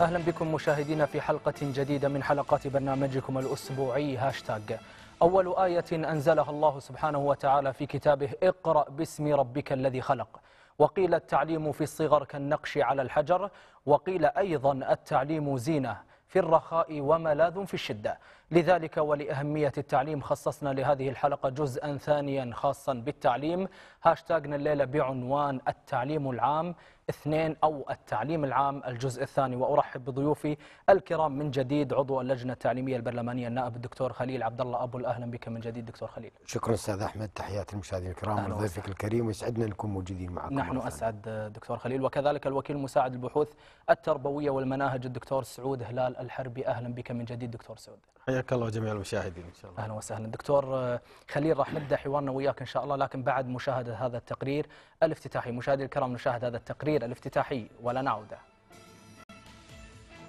أهلا بكم مشاهدينا في حلقة جديدة من حلقات برنامجكم الأسبوعي هاشتاج أول آية أنزلها الله سبحانه وتعالى في كتابه اقرأ باسم ربك الذي خلق وقيل التعليم في الصغر كالنقش على الحجر وقيل أيضا التعليم زينة في الرخاء وملاذ في الشدة لذلك ولأهمية التعليم خصصنا لهذه الحلقة جزءا ثانيا خاصا بالتعليم هاشتاجنا الليلة بعنوان التعليم العام اثنين أو التعليم العام الجزء الثاني وأرحب بضيوفي الكرام من جديد عضو اللجنة التعليمية البرلمانية النائب الدكتور خليل عبد الله أبو الأهلا بك من جديد دكتور خليل شكرا أستاذ أحمد تحيات المشاهدين الكرام وضيفك الكريم ويسعدنا نكون موجودين معكم نحن أسعد دكتور خليل وكذلك الوكيل المساعد البحوث التربوية والمناهج الدكتور سعود هلال الحربي أهلا بك من جديد دكتور سعود حياك الله جميع المشاهدين ان شاء الله اهلا وسهلا دكتور آه، خليل راح نبدا حوارنا وياك ان شاء الله لكن بعد مشاهده هذا التقرير الافتتاحي مشاهدي الكرام نشاهد هذا التقرير الافتتاحي ولا نعوده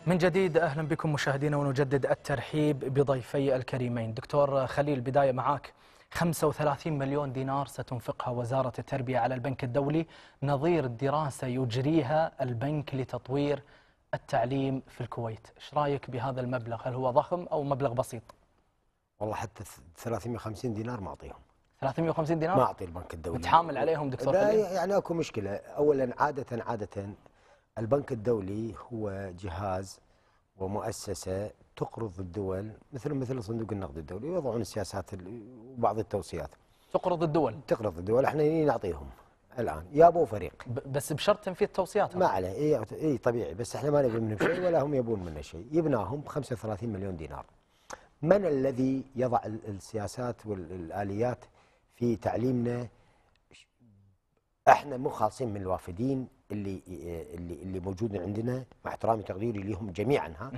من جديد اهلا بكم مشاهدينا ونجدد الترحيب بضيفي الكريمين دكتور آه، خليل بدايه معك 35 مليون دينار ستنفقها وزارة التربية على البنك الدولي نظير دراسة يجريها البنك لتطوير التعليم في الكويت ايش رايك بهذا المبلغ هل هو ضخم او مبلغ بسيط والله حتى 350 دينار ما اعطيهم 350 دينار ما اعطي البنك الدولي متحامل عليهم دكتور لا يعني اكو مشكله اولا عاده عاده البنك الدولي هو جهاز ومؤسسه تقرض الدول مثل مثل صندوق النقد الدولي ويضعون السياسات وبعض التوصيات تقرض الدول تقرض الدول احنا نعطيهم الان يابوا فريق بس بشرط تنفيذ توصيات ما عليه اي إيه طبيعي بس احنا ما نبي منهم شيء ولا هم يبون منا شيء يبناهم 35 مليون دينار من الذي يضع السياسات والاليات في تعليمنا احنا مو خالصين من الوافدين اللي اللي اللي موجودين عندنا مع احترامي وتقديري لهم جميعا ها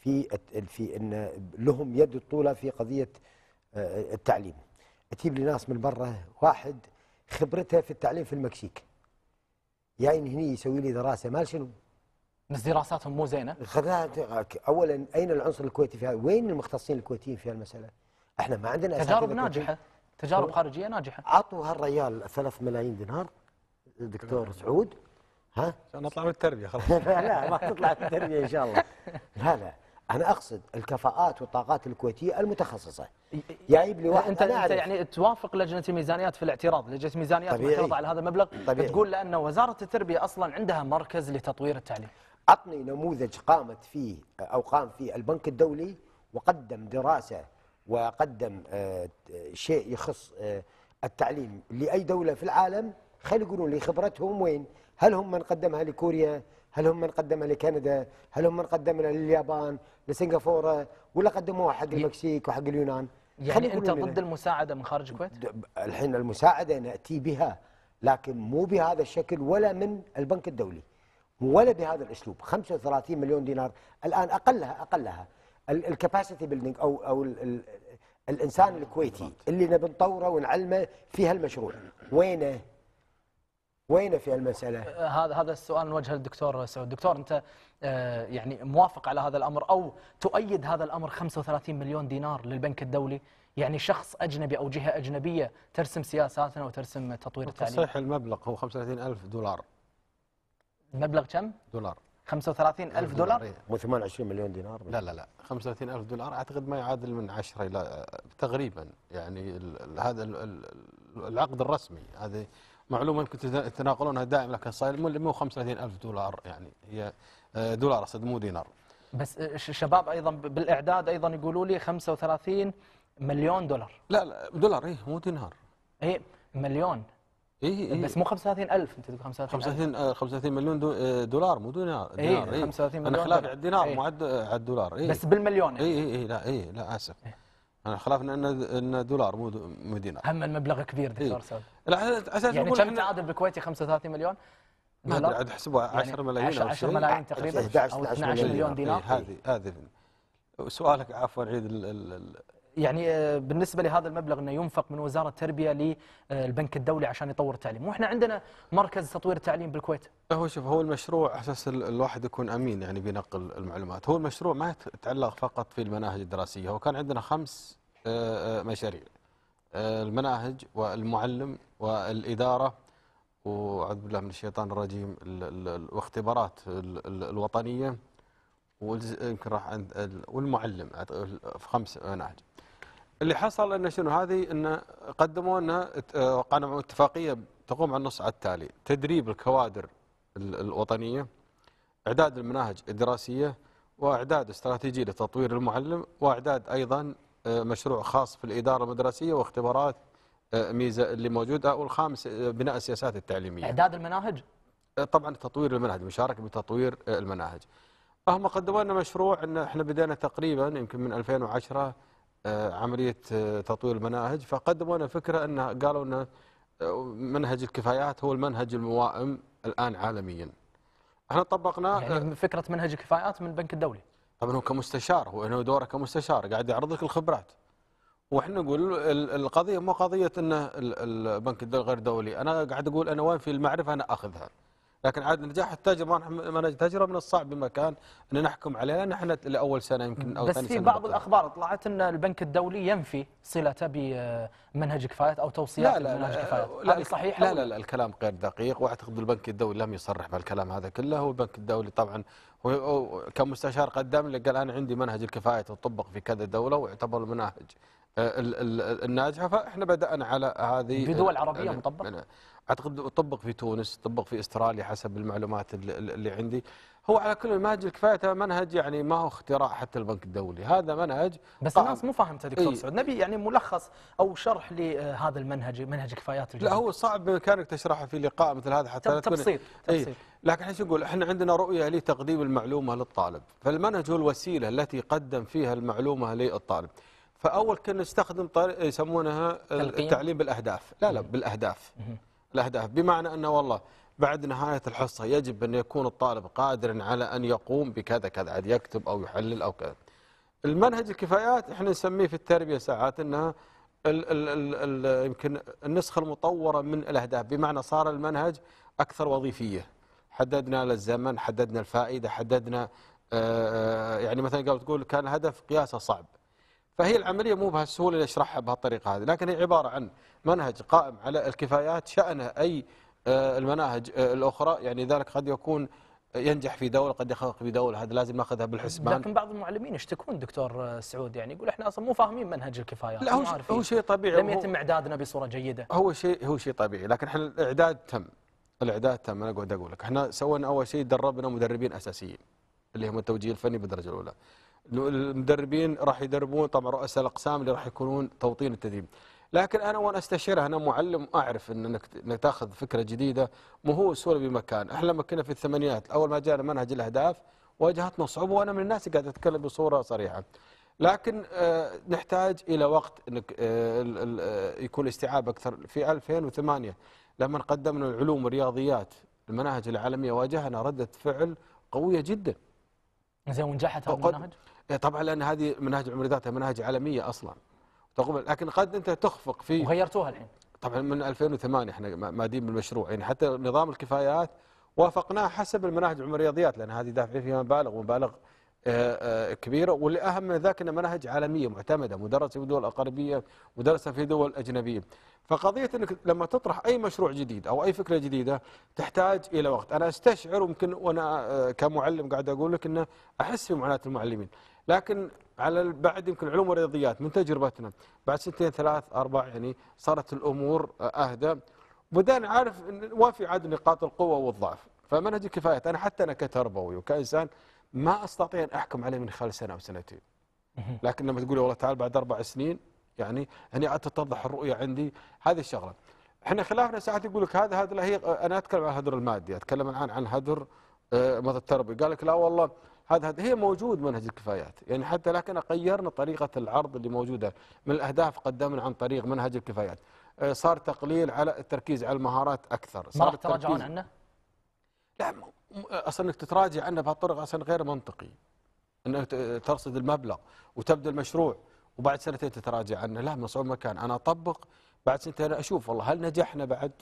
في في ان لهم يد الطوله في قضيه آه، التعليم تجيب لي ناس من برا واحد خبرتها في التعليم في المكسيك يعني هني يسوي لي دراسه مال شنو بس دراساتهم مو زينه اولا اين العنصر الكويتي في هذا وين المختصين الكويتيين في هالمساله احنا ما عندنا تجارب ناجحه تجارب خارجيه ناجحه عطوا هالريال 3 ملايين دينار الدكتور سعود ها نطلع من التربيه خلاص لا ما تطلع بالتربيه التربيه ان شاء الله لا لا انا اقصد الكفاءات والطاقات الكويتيه المتخصصه جايب لي واحد انت, أنت يعني توافق لجنه الميزانيات في الاعتراض لجنه الميزانيات معترضه على هذا المبلغ طبيعي. تقول لان وزاره التربيه اصلا عندها مركز لتطوير التعليم اعطني نموذج قامت فيه او قام فيه البنك الدولي وقدم دراسه وقدم آه، شيء يخص آه، التعليم لاي دوله في العالم خلي يقولون لي خبرتهم وين هل هم من قدمها لكوريا هل هم من قدمها لكندا هل هم من قدمها لليابان لسنغافوره ولا قدموها حق يعني المكسيك وحق اليونان يعني انت ضد المساعده من خارج الكويت الحين المساعده ناتي بها لكن مو بهذا الشكل ولا من البنك الدولي ولا بهذا الاسلوب 35 مليون دينار الان اقلها اقلها الكباسيتي بيلدينج او او الانسان الكويتي اللي نبي نطوره ونعلمه في هالمشروع وينه وين في المسألة؟ آه، هذا هذا السؤال نوجهه للدكتور سعود، الدكتور أنت آه، يعني موافق على هذا الأمر أو تؤيد هذا الأمر 35 مليون دينار للبنك الدولي يعني شخص أجنبي أو جهة أجنبية ترسم سياساتنا وترسم تطوير التعليم تصحيح المبلغ هو 35 ألف دولار المبلغ كم؟ دولار 35 ألف دولار؟ مو 28 مليون دينار لا لا لا 35 ألف دولار أعتقد ما يعادل من 10 إلى تقريبا يعني هذا العقد الرسمي هذه معلومه يمكن تتناقلونها دائما لكن صاير 135 الف دولار يعني هي آه، دولار اقصد مو دينار بس الشباب آه، ايضا بالاعداد ايضا يقولوا لي 35 مليون دولار لا لا دولار اي مو دينار اي مليون اي اي إيه. بس مو 35000 انت تقول 35 35 35 مليون آه، دولار مو دينار اي 35 إيه. مليون انا خلاف على الدينار مو إيه. على الدولار اي بس بالمليون اي اي اي لا اي لا اسف إيه انا خلاف ان ان دولار مو دينار هم المبلغ كبير دكتور إيه. سعود اساسا يعني كم تعادل بالكويتي 35 مليون؟ ما ادري عاد حسبوها 10 يعني ملايين او 10 ملايين تقريبا 11 12 مليون إيه، دينار هذه هذه سؤالك عفوا عيد يعني آه، بالنسبه لهذا المبلغ انه ينفق من وزاره التربيه للبنك الدولي عشان يطور التعليم، واحنا عندنا مركز تطوير التعليم بالكويت. هو شوف هو المشروع اساس الواحد يكون امين يعني بنقل المعلومات، هو المشروع ما يتعلق فقط في المناهج الدراسيه، هو كان عندنا خمس آه، آه، مشاريع. المناهج والمعلم والاداره واعوذ بالله من الشيطان الرجيم واختبارات الوطنيه راح والمعلم في خمس مناهج. اللي حصل ان شنو هذه ان قدموا لنا آه، قانون اتفاقيه تقوم على النص على التالي تدريب الكوادر الوطنيه اعداد المناهج الدراسيه واعداد استراتيجيه لتطوير المعلم واعداد ايضا آه، مشروع خاص في الاداره المدرسيه واختبارات آه، ميزه اللي موجوده والخامس بناء السياسات التعليميه. اعداد المناهج؟ طبعا تطوير المناهج مشاركه بتطوير المناهج. هم قدموا لنا مشروع ان احنا بدينا تقريبا يمكن من 2010 آه، عمليه آه، تطوير المناهج فقدموا لنا فكره ان قالوا ان آه، منهج الكفايات هو المنهج الموائم الان عالميا. احنا طبقناه يعني فكره منهج الكفايات من البنك الدولي. طبعا هو كمستشار هو انه دوره كمستشار قاعد يعرض لك الخبرات. واحنا نقول القضيه مو قضيه انه البنك الدولي غير دولي، انا قاعد اقول انا وين في المعرفه انا اخذها. لكن عاد نجاح التاجر منهج تجربه من الصعب بمكان ان نحكم عليها نحن لاول سنه يمكن او ثاني سنه بس في بعض الاخبار طلعت ان البنك الدولي ينفي صلته بمنهج كفايات او توصيات لا لا منهج كفايات لا لا صحيح لا لا, لا الكلام غير دقيق واعتقد البنك الدولي لم يصرح بالكلام هذا كله هو البنك الدولي طبعا كمستشار قدم لي قال انا عندي منهج الكفايات وطبق في كذا دوله ويعتبر المناهج آه، الناجحه فاحنا بدانا على هذه في دول عربيه مطبق اعتقد طبق في تونس طبق في استراليا حسب المعلومات اللي عندي هو على كل المنهج كفايته منهج يعني ما هو اختراع حتى البنك الدولي هذا منهج بس الناس مو فاهمته دكتور سعود نبي يعني ملخص او شرح لهذا المنهج منهج كفايات الجزء. لا هو صعب بامكانك تشرحه في لقاء مثل هذا حتى تبسيط تبسيط إيه لكن احنا نقول احنا عندنا رؤيه لتقديم المعلومه للطالب فالمنهج هو الوسيله التي قدم فيها المعلومه للطالب فاول كنا نستخدم يسمونها التعليم بالاهداف لا لا بالاهداف الأهداف بمعنى أنه والله بعد نهاية الحصة يجب أن يكون الطالب قادرا على أن يقوم بكذا كذا عاد يكتب أو يحلل أو كذا المنهج الكفايات احنا نسميه في التربية ساعات أنها الـ الـ الـ يمكن النسخة المطورة من الأهداف بمعنى صار المنهج أكثر وظيفية حددنا الزمن حددنا الفائدة حددنا آه، آه، يعني مثلا قبل تقول كان الهدف قياسه صعب فهي العملية مو بهالسهولة اللي أشرحها بهالطريقة هذه لكن هي عبارة عن منهج قائم على الكفايات شأنه أي آه، المناهج آه، الأخرى يعني ذلك قد يكون ينجح في دوله قد يخرق في دوله هذا لازم ناخذها بالحسبان لكن بعض المعلمين يشتكون دكتور آه، سعود يعني يقول احنا اصلا مو فاهمين منهج الكفايات لا هو, هو شيء طبيعي لم يتم اعدادنا بصوره جيده هو شيء هو شيء طبيعي لكن احنا الاعداد تم الاعداد تم انا اقعد اقول لك احنا سوينا اول شيء دربنا مدربين اساسيين اللي هم التوجيه الفني بالدرجه الاولى المدربين راح يدربون طبعا رؤساء الاقسام اللي راح يكونون توطين التدريب لكن انا وانا استشيره انا معلم اعرف ان انك تاخذ فكره جديده مو هو سهوله بمكان احنا لما كنا في الثمانينات اول ما جانا منهج الاهداف واجهتنا صعوبه وانا من الناس قاعد اتكلم بصوره صريحه لكن آه، نحتاج الى وقت انك آه، آه، يكون الاستيعاب اكثر في 2008 لما قدمنا العلوم والرياضيات المناهج العالميه واجهنا رده فعل قويه جدا زين ونجحت هذا المناهج؟ إيه، طبعا لان هذه مناهج العمر ذاتها مناهج عالميه اصلا تقوم لكن قد انت تخفق في وغيرتوها الحين طبعا من 2008 احنا مادين بالمشروع يعني حتى نظام الكفايات وافقناه حسب المناهج العمر الرياضيات لان هذه دافعين فيها مبالغ ومبالغ آه، آه، كبيره واللي اهم من ذاك انها مناهج عالميه معتمده مدرسه في دول اقاربيه مدرسه في دول اجنبيه فقضيه انك لما تطرح اي مشروع جديد او اي فكره جديده تحتاج الى وقت انا استشعر ممكن وانا آه، كمعلم قاعد اقول لك انه احس في معاناه المعلمين لكن على بعد يمكن علوم والرياضيات من تجربتنا بعد سنتين ثلاث اربع يعني صارت الامور اهدى بدأنا عارف وافي عاد نقاط القوه والضعف فمنهج الكفايات انا حتى انا كتربوي وكانسان ما استطيع ان احكم عليه من خلال سنه او سنتين لكن لما تقول والله تعال بعد اربع سنين يعني هني عاد تتضح الرؤيه عندي هذه الشغله احنا خلافنا ساعات يقول لك هذا هذا لا هي انا اتكلم عن الهدر المادي اتكلم الان عن هدر آه، مثل التربوي قال لك لا والله هذا هي موجود منهج الكفايات يعني حتى لكن غيرنا طريقة العرض اللي موجودة من الأهداف قدمنا عن طريق منهج الكفايات آه، صار تقليل على التركيز على المهارات أكثر صار ما راح تراجعون عنه؟ لا أصلا أنك تتراجع عنه بهالطرق أصلا غير منطقي أنك ترصد المبلغ وتبدأ المشروع وبعد سنتين تتراجع عنه لا من صعود مكان أنا أطبق بعد سنتين أشوف والله هل نجحنا بعد؟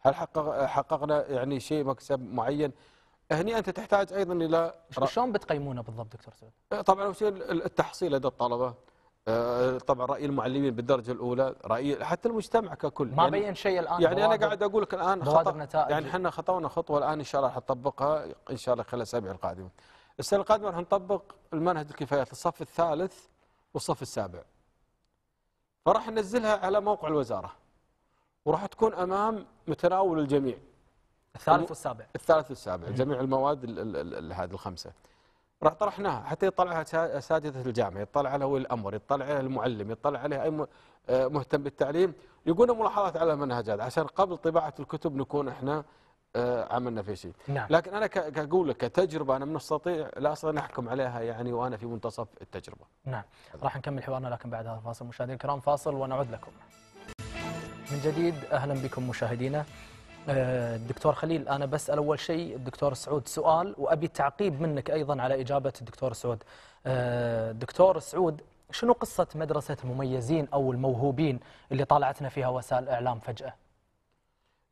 هل حقق حققنا يعني شيء مكسب معين؟ هني انت تحتاج ايضا الى شلون بتقيمونه بالضبط دكتور سعود؟ آه، طبعا اول شيء التحصيل لدى الطلبه آه، طبعا راي المعلمين بالدرجه الاولى راي حتى المجتمع ككل ما يعني بين شيء الان يعني انا قاعد اقول لك الان خطأ يعني احنا خطونا خطوه الان ان شاء الله راح نطبقها ان شاء الله خلال الاسابيع القادمه. السنه القادمه راح نطبق المنهج الكفايات الصف الثالث والصف السابع. فراح ننزلها على موقع الوزاره وراح تكون امام متناول الجميع. الثالث والسابع الثالث والسابع جميع المواد هذه الخمسه راح طرحناها حتى يطلع اساتذه الجامعه يطلع على ولي الامر يطلع عليها المعلم يطلع عليها اي آه، مهتم بالتعليم يقولون ملاحظات على المنهج هذا عشان قبل طباعه الكتب نكون احنا آه، عملنا في شيء نعم. لكن انا كاقول لك كتجربه انا من استطيع لا استطيع ان احكم عليها يعني وانا في منتصف التجربه نعم راح نكمل حوارنا لكن بعد هذا الفاصل مشاهدينا الكرام فاصل ونعود لكم من جديد اهلا بكم مشاهدينا الدكتور آه، خليل أنا بسأل أول شيء الدكتور سعود سؤال وأبي تعقيب منك أيضا على إجابة الدكتور سعود آه، دكتور سعود شنو قصة مدرسة المميزين أو الموهوبين اللي طالعتنا فيها وسائل الإعلام فجأة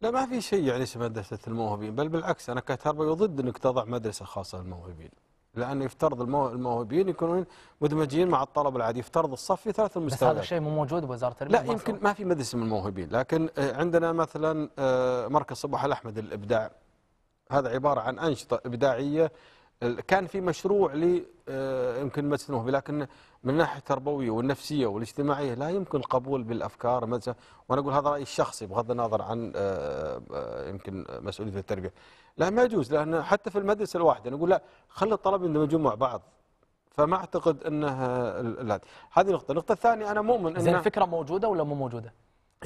لا ما في شيء يعني اسمه مدرسة الموهوبين بل بالعكس أنا كتربوي ضد أنك تضع مدرسة خاصة للموهوبين لانه يفترض الموهوبين يكونون مدمجين مع الطلب العادي يفترض الصف في ثلاث المستويات بس هذا الشيء مو موجود بوزاره التربيه لا يمكن ما في مدرسه من الموهوبين لكن آه، عندنا مثلا آه، مركز صباح الاحمد للابداع هذا عباره عن انشطه ابداعيه كان في مشروع لي آه، يمكن مسنوه لكن من الناحيه التربويه والنفسيه والاجتماعيه لا يمكن القبول بالافكار وانا اقول هذا رايي الشخصي بغض النظر عن آه، آه، يمكن مسؤوليه التربيه لا ما يجوز لان حتى في المدرسه الواحده نقول لا خلي الطلبه يندمجون مع بعض فما اعتقد انه هذه نقطه النقطه الثانيه انا مؤمن ان الفكره موجوده ولا مو موجوده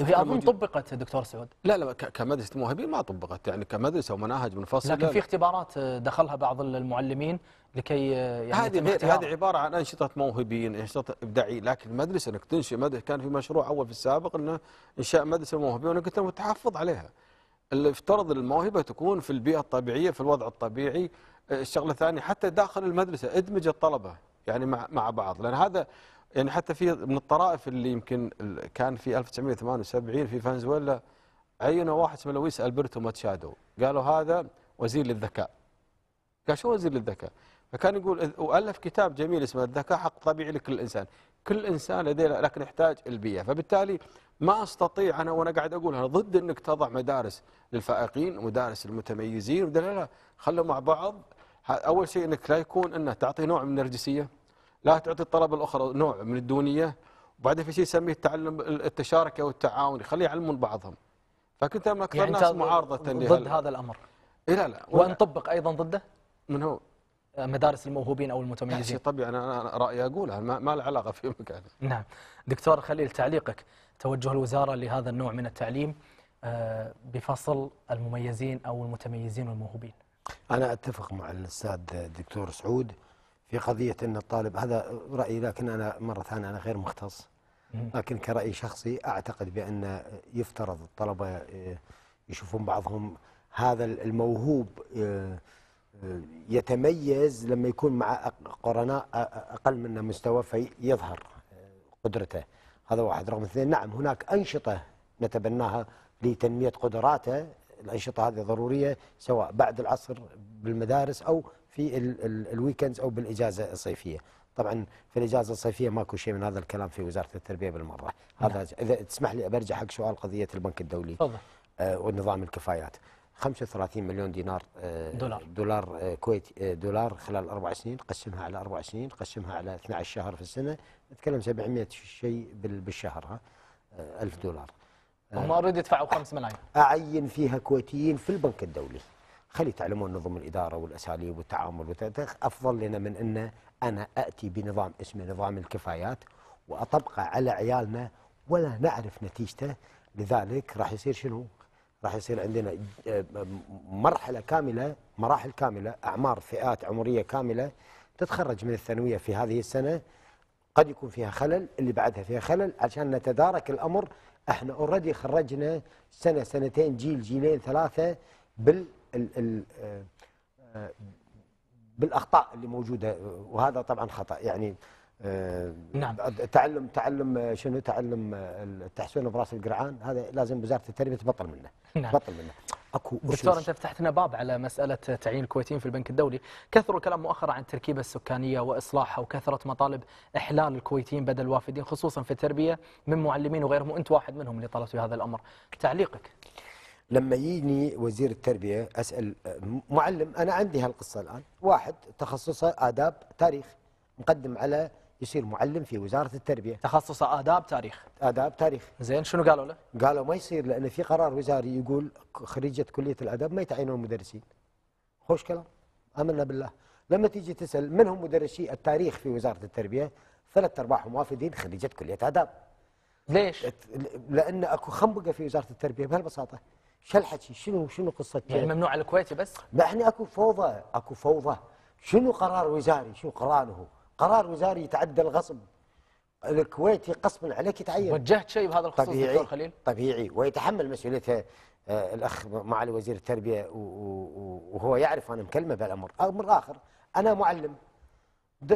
هي اظن طبقت دكتور سعود لا لا كمدرسه موهبين ما طبقت يعني كمدرسه ومناهج منفصله لكن في اختبارات دخلها بعض المعلمين لكي يعني هذه هذه عباره عن انشطه موهبين انشطه ابداعي لكن المدرسه انك تنشئ مدرسه كان في مشروع اول في السابق انه انشاء مدرسه موهبين وانك تم التحفظ عليها افترض الموهبه تكون في البيئه الطبيعيه في الوضع الطبيعي الشغله الثانيه حتى داخل المدرسه ادمج الطلبه يعني مع مع بعض لان هذا يعني حتى في من الطرائف اللي يمكن كان في 1978 في فنزويلا عينوا واحد اسمه لويس البرتو ماتشادو قالوا هذا وزير للذكاء قال شو وزير للذكاء فكان يقول والف كتاب جميل اسمه الذكاء حق طبيعي لكل انسان كل انسان لديه لكن يحتاج البيئه فبالتالي ما استطيع انا وانا قاعد اقول انا ضد انك تضع مدارس للفائقين ومدارس المتميزين لا لا خلوا مع بعض اول شيء انك لا يكون انه تعطي نوع من النرجسيه لا تعطي الطلبه الاخرى نوع من الدونيه وبعدين في شيء يسميه التعلم التشاركي التعاون خليه يعلمون بعضهم فكنت من اكثر يعني الناس معارضه ضد هذا الامر إيه لا لا وان طبق ايضا ضده من هو آه، مدارس الموهوبين او المتميزين طبيعي انا رايي اقولها ما, ما له علاقه في مكان نعم دكتور خليل تعليقك توجه الوزاره لهذا النوع من التعليم آه، بفصل المميزين او المتميزين والموهوبين انا اتفق مع الاستاذ الدكتور سعود في قضية أن الطالب هذا رأيي لكن أنا مرة ثانية أنا غير مختص لكن كرأي شخصي أعتقد بأن يفترض الطلبة آه، يشوفون بعضهم هذا الموهوب آه، آه، يتميز لما يكون مع قرناء أقل منه مستوى فيظهر قدرته هذا واحد رقم اثنين نعم هناك أنشطة نتبناها لتنمية قدراته الأنشطة هذه ضرورية سواء بعد العصر بالمدارس أو في الويكندز او بالاجازه الصيفيه طبعا في الاجازه الصيفيه ماكو شيء من هذا الكلام في وزاره التربيه بالمره نعم. هذا نعم. اذا تسمح لي برجع حق سؤال قضيه البنك الدولي تفضل آه ونظام الكفايات 35 مليون دينار آه دولار دولار آه كويتي آه دولار خلال اربع سنين قسمها على اربع سنين قسمها على 12 شهر في السنه نتكلم 700 شيء بالشهر ها 1000 آه، دولار هم اريد يدفعوا 5 ملايين اعين فيها كويتيين في البنك الدولي خلي يتعلمون نظم الإدارة والأساليب والتعامل أفضل لنا من أن أنا أتي بنظام اسمه نظام الكفايات وأطبقه على عيالنا ولا نعرف نتيجته لذلك راح يصير شنو راح يصير عندنا آه، مرحلة كاملة مراحل كاملة أعمار فئات عمرية كاملة تتخرج من الثانوية في هذه السنة قد يكون فيها خلل اللي بعدها فيها خلل عشان نتدارك الأمر احنا اوريدي خرجنا سنة سنتين جيل جيلين ثلاثة بال ال ال آه، بالاخطاء اللي موجوده وهذا طبعا خطا يعني آه، نعم تعلم تعلم شنو تعلم آه، التحسين براس القرعان هذا لازم وزاره التربيه تبطل منه نعم تبطل منه اكو دكتور انت فتحت لنا باب على مساله تعيين الكويتيين في البنك الدولي، كثر الكلام مؤخرا عن التركيبه السكانيه واصلاحها وكثره مطالب احلال الكويتيين بدل الوافدين خصوصا في التربيه من معلمين وغيرهم وانت واحد منهم اللي طلبت بهذا الامر، تعليقك؟ لما يجيني وزير التربيه اسال معلم انا عندي هالقصه الان واحد تخصصه اداب تاريخ مقدم على يصير معلم في وزاره التربيه تخصصه اداب تاريخ اداب تاريخ زين شنو قالوا له؟ قالوا ما يصير لان في قرار وزاري يقول خريجه كليه الاداب ما يتعينون مدرسين خوش كلام امنا بالله لما تيجي تسال من هم مدرسي التاريخ في وزاره التربيه ثلاث ارباعهم وافدين خريجه كليه اداب ليش؟ لان اكو خنبقه في وزاره التربيه بهالبساطه الحكي شنو شنو قصة يعني ممنوع على الكويتي بس؟ لا احنا اكو فوضى اكو فوضى شنو قرار وزاري شنو قراره؟ قرار وزاري يتعدى الغصب الكويتي قسما عليك يتعين وجهت شيء بهذا الخصوص طبيعي دكتور خليل؟ طبيعي ويتحمل مسؤوليتها آه، الاخ معالي وزير التربيه وهو يعرف انا مكلمه بالامر، امر اخر انا معلم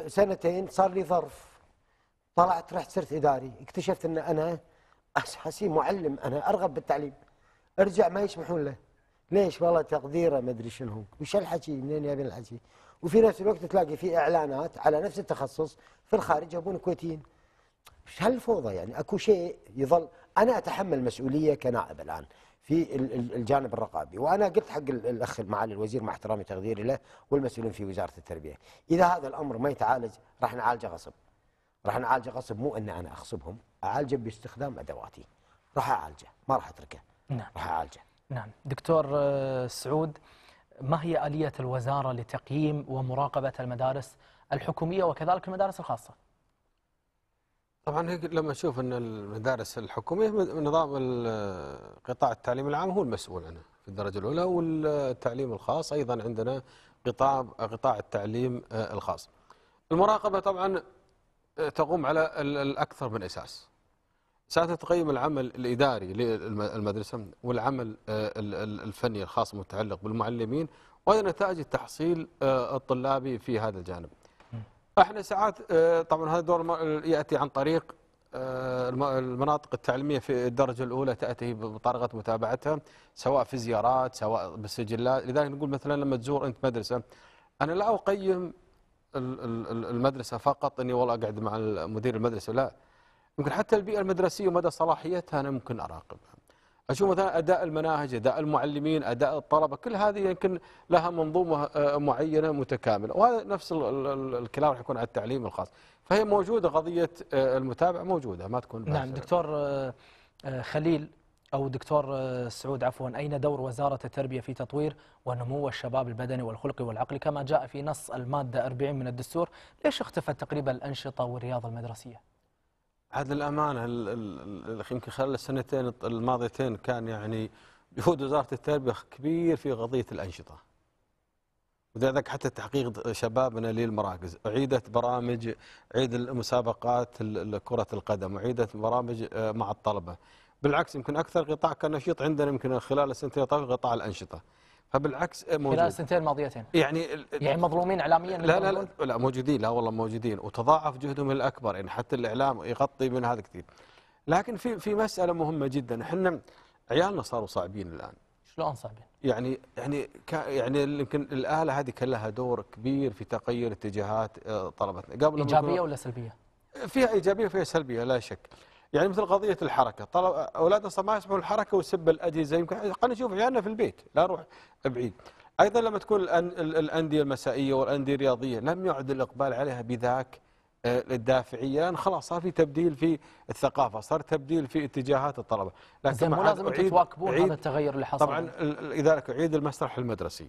سنتين صار لي ظرف طلعت رحت صرت اداري اكتشفت ان انا اساسي معلم انا ارغب بالتعليم ارجع ما يسمحون له ليش والله تقديره ما ادري شنو هو وش الحكي منين يبين الحكي وفي نفس الوقت تلاقي في اعلانات على نفس التخصص في الخارج يبون كويتيين ايش هالفوضى يعني اكو شيء يظل انا اتحمل مسؤوليه كنائب الان في الجانب الرقابي وانا قلت حق الاخ معالي الوزير مع احترامي تقديري له والمسؤولين في وزاره التربيه اذا هذا الامر ما يتعالج راح نعالجه غصب راح نعالجه غصب مو ان انا اخصبهم اعالجه باستخدام ادواتي راح اعالجه ما راح اتركه نعم راح اعالجه نعم دكتور آه، سعود ما هي آلية الوزارة لتقييم ومراقبة المدارس الحكومية وكذلك المدارس الخاصة؟ طبعا هيك لما اشوف ان المدارس الحكوميه نظام آه، قطاع التعليم العام هو المسؤول عنها في الدرجه الاولى والتعليم الخاص ايضا عندنا قطاع قطاع التعليم آه، الخاص. المراقبه طبعا تقوم على الاكثر من اساس. ساعات تقيم العمل الإداري للمدرسة والعمل آه، الفني الخاص المتعلق بالمعلمين وهذا نتائج التحصيل آه، الطلابي في هذا الجانب احنا ساعات آه، طبعا هذا الدور يأتي عن طريق المناطق التعليمية في الدرجة الأولى تأتي بطريقة متابعتها سواء في زيارات سواء بالسجلات لذلك نقول مثلا لما تزور أنت مدرسة أنا لا أقيم المدرسة فقط أني والله أقعد مع مدير المدرسة لا يمكن حتى البيئة المدرسية ومدى صلاحيتها أنا ممكن أراقبها أشوف مثلا أداء المناهج أداء المعلمين أداء الطلبة كل هذه يمكن لها منظومة آه، معينة متكاملة وهذا نفس الكلام راح يكون على التعليم الخاص فهي موجودة قضية آه، المتابعة موجودة ما تكون نعم دكتور آه، خليل أو دكتور سعود عفوا أين دور وزارة التربية في تطوير ونمو الشباب البدني والخلقي والعقلي كما جاء في نص المادة 40 من الدستور ليش اختفت تقريبا الأنشطة والرياضة المدرسية؟ عاد للامانه يمكن خلال السنتين الماضيتين كان يعني جهود وزاره التربيه كبير في قضيه الانشطه. وذلك حتى تحقيق شبابنا للمراكز، اعيدت برامج عيد المسابقات كره القدم، أعيدت برامج آه، مع الطلبه. بالعكس يمكن اكثر قطاع كان نشيط عندنا يمكن خلال السنتين طافت قطاع الانشطه. فبالعكس إيه، موجود خلال السنتين الماضيتين يعني يعني مظلومين اعلاميا لا لا, لا لا موجودين لا والله موجودين وتضاعف جهدهم الاكبر يعني حتى الاعلام يغطي من هذا كثير لكن في في مساله مهمه جدا احنا عيالنا صاروا صعبين الان شلون صعبين؟ يعني يعني يعني يمكن الاله هذه كان لها دور كبير في تغير اتجاهات آه، طلبتنا قبل ايجابيه ولا سلبيه؟ فيها ايجابيه وفيها سلبيه لا شك يعني مثل قضية الحركة طلب أولادنا ما يسمعوا الحركة وسب الأجهزة يمكن خلينا نشوف عيالنا في البيت لا نروح بعيد أيضا لما تكون الأندية المسائية والأندية الرياضية لم يعد الإقبال عليها بذاك آه، الدافعية لأن خلاص صار في تبديل في الثقافة صار تبديل في اتجاهات الطلبة لكن مو لازم تواكبون هذا التغير اللي حصل طبعا لذلك عيد المسرح المدرسي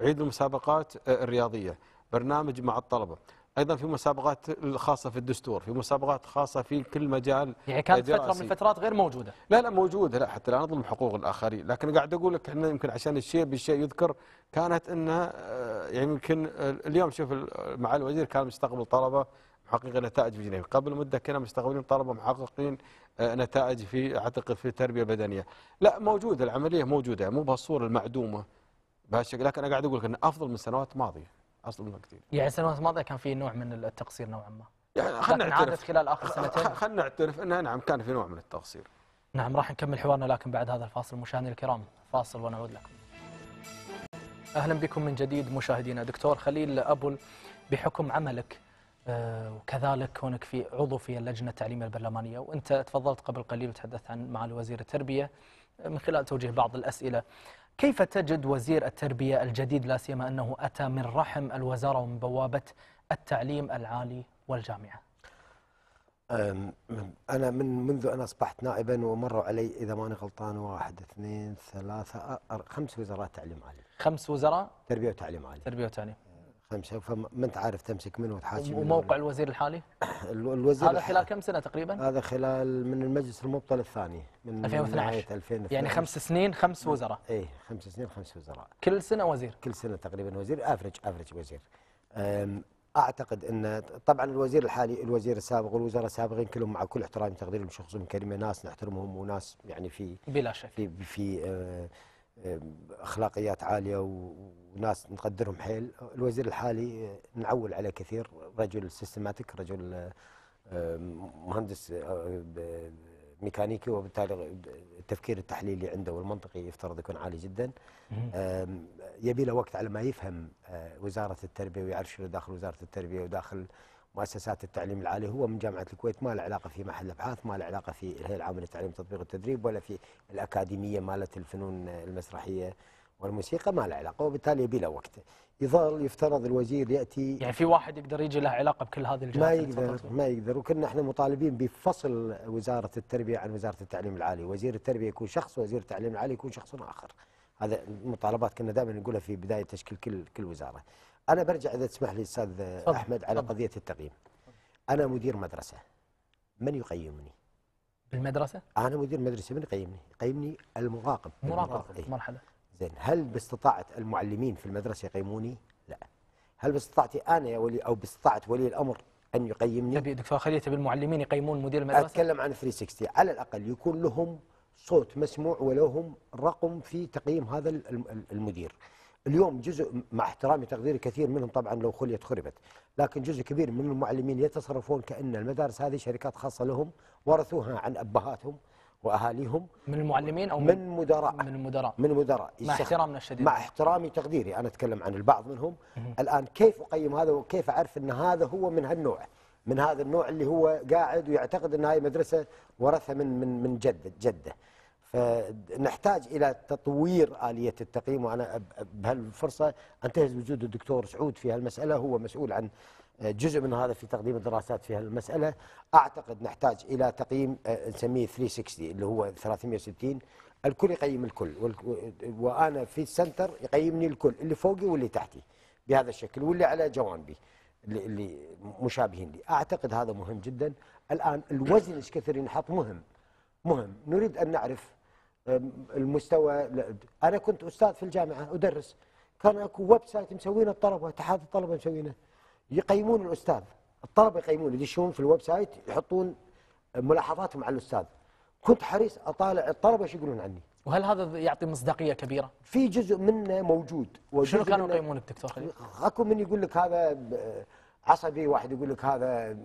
عيد المسابقات آه، الرياضية برنامج مع الطلبة ايضا في مسابقات خاصه في الدستور في مسابقات خاصه في كل مجال يعني كانت دراسي. فتره من الفترات غير موجوده لا لا موجوده لا حتى لا نظلم حقوق الاخرين لكن قاعد اقول لك احنا يمكن عشان الشيء بالشيء يذكر كانت انها آه، يعني يمكن آه، اليوم شوف آه، مع الوزير كان مستقبل طلبه محققين نتائج في جنيف قبل مده كنا مستقبلين طلبه محققين نتائج في اعتقد في التربيه البدنيه لا موجوده العمليه موجوده مو بهالصوره المعدومه بهالشكل لكن انا قاعد اقول لك انه افضل من سنوات ماضيه اصل وقتين يعني السنوات الماضيه كان في نوع من التقصير نوعا ما يعني خلينا نعترف خلال اخر سنتين خلينا نعترف انها نعم كان في نوع من التقصير نعم راح نكمل حوارنا لكن بعد هذا الفاصل مشاهدينا الكرام فاصل ونعود لكم اهلا بكم من جديد مشاهدينا دكتور خليل ابو بحكم عملك آه، وكذلك كونك في عضو في اللجنه التعليميه البرلمانيه وانت تفضلت قبل قليل وتحدثت عن مع الوزير التربيه آه، من خلال توجيه بعض الاسئله كيف تجد وزير التربية الجديد لا سيما أنه أتى من رحم الوزارة ومن بوابة التعليم العالي والجامعة أنا من منذ أن أصبحت نائبا ومروا علي إذا ماني غلطان واحد اثنين ثلاثة خمس وزارات تعليم عالي خمس وزراء تربية وتعليم عالي تربية وتعليم خمسة فما انت عارف تمسك منه وتحاسب وموقع الوزير الحالي؟ الوزير هذا خلال كم سنه تقريبا؟ هذا خلال من المجلس المبطل الثاني من 2012 2012 يعني خمس سنين خمس وزراء اي خمس سنين خمس وزراء كل سنه وزير كل سنه تقريبا وزير افرج افرج وزير اعتقد ان طبعا الوزير الحالي الوزير السابق والوزراء السابقين كلهم مع كل احترامي وتقديري لشخصهم كلمه ناس نحترمهم وناس يعني في بلا شك في في آه اخلاقيات عاليه وناس نقدرهم حيل الوزير الحالي أه، نعول عليه كثير رجل سيستماتيك رجل أه، مهندس أه، ميكانيكي وبالتالي التفكير التحليلي عنده والمنطقي يفترض يكون عالي جدا يبي له وقت على ما يفهم وزاره التربيه ويعرف شنو داخل وزاره التربيه وداخل مؤسسات التعليم العالي هو من جامعه الكويت ما له علاقه في محل الابحاث ما له علاقه في الهيئه العامه للتعليم والتطبيق والتدريب ولا في الاكاديميه مالت الفنون المسرحيه والموسيقى ما له علاقه وبالتالي يبي له وقت يظل يفترض الوزير ياتي يعني في واحد يقدر يجي له علاقه بكل هذه الجهات ما يقدر ما يقدر وكنا احنا مطالبين بفصل وزاره التربيه عن وزاره التعليم العالي، وزير التربيه يكون شخص وزير التعليم العالي يكون شخص اخر. هذا المطالبات كنا دائما نقولها في بدايه تشكيل كل كل وزاره. انا برجع اذا تسمح لي استاذ احمد على قضيه التقييم انا مدير مدرسه من يقيمني بالمدرسه انا مدير مدرسه من يقيمني يقيمني المراقب مراقب المرحلة إيه. زين هل باستطاعه المعلمين في المدرسه يقيموني لا هل باستطاعتي انا يا ولي او باستطاعه ولي الامر ان يقيمني تبي دكتور خلية تبي المعلمين يقيمون مدير المدرسه اتكلم عن 360 على الاقل يكون لهم صوت مسموع ولهم رقم في تقييم هذا المدير اليوم جزء مع احترامي تقديري كثير منهم طبعا لو خليت خربت لكن جزء كبير من المعلمين يتصرفون كأن المدارس هذه شركات خاصة لهم ورثوها عن أبهاتهم واهاليهم من المعلمين او من مدراء من المدراء من مدراء مع احترامنا الشديد مع احترامي تقديري انا اتكلم عن البعض منهم الان كيف اقيم هذا وكيف اعرف ان هذا هو من هالنوع من هذا النوع اللي هو قاعد ويعتقد ان هاي مدرسه ورثها من من من جده جده آه، نحتاج الى تطوير اليه التقييم وانا بهالفرصه انتهز وجود الدكتور سعود في هالمساله هو مسؤول عن آه، جزء من هذا في تقديم الدراسات في هالمساله اعتقد نحتاج الى تقييم آه، نسميه 360 اللي هو 360 الكل يقيم الكل وانا في السنتر يقيمني الكل اللي فوقي واللي تحتي بهذا الشكل واللي على جوانبي اللي مشابهين لي اعتقد هذا مهم جدا الان الوزن ايش كثر ينحط مهم مهم نريد ان نعرف المستوى انا كنت استاذ في الجامعه ادرس كان اكو ويب سايت مسوينه الطلبه اتحاد الطلبه مسوينه يقيمون الاستاذ الطلبه يقيمون يدشون في الويب سايت يحطون ملاحظاتهم على الاستاذ كنت حريص اطالع الطلبه ايش يقولون عني وهل هذا يعطي مصداقيه كبيره؟ في جزء منه موجود شنو كانوا يقيمونك دكتور خليل؟ اكو من يقول لك هذا عصبي واحد يقول لك هذا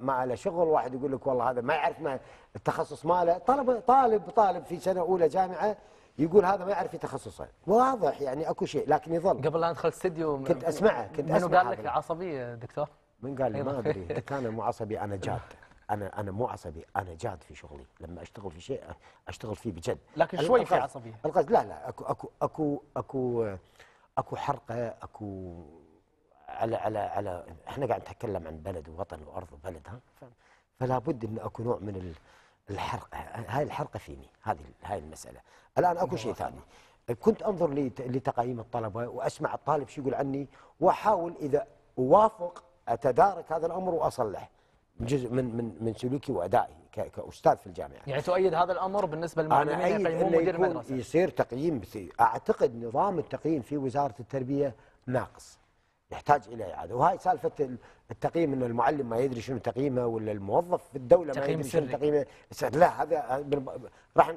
ما له شغل واحد يقول لك والله هذا ما يعرف ما التخصص ماله طلب طالب طالب في سنه اولى جامعه يقول هذا ما يعرف في تخصصه واضح يعني اكو شيء لكن يظل قبل لا ادخل استديو كنت اسمعه كنت اسمعه قال لك عصبي دكتور من قال لي ما ادري كان مو عصبي انا جاد انا انا مو عصبي انا جاد في شغلي لما اشتغل في شيء اشتغل فيه بجد لكن شوي في عصبيه القصد لا لا اكو اكو اكو اكو اكو حرقه اكو على على على احنا قاعد نتكلم عن بلد ووطن وارض وبلد ها فلا بد ان اكو نوع من الحرقه هاي الحرقه فيني هذه هاي المساله الان اكو شيء ثاني كنت انظر لتقييم الطلبه واسمع الطالب شو يقول عني واحاول اذا اوافق اتدارك هذا الامر واصلح جزء من من من سلوكي وادائي كاستاذ في الجامعه. يعني تؤيد هذا الامر بالنسبه للمعلمين يقيمون مدير المدرسه. يصير تقييم اعتقد نظام التقييم في وزاره التربيه ناقص. يحتاج الى اعاده وهاي سالفه التقييم ان المعلم ما يدري شنو تقييمه ولا الموظف في الدوله ما يدري شنو تقييمه لا هذا راح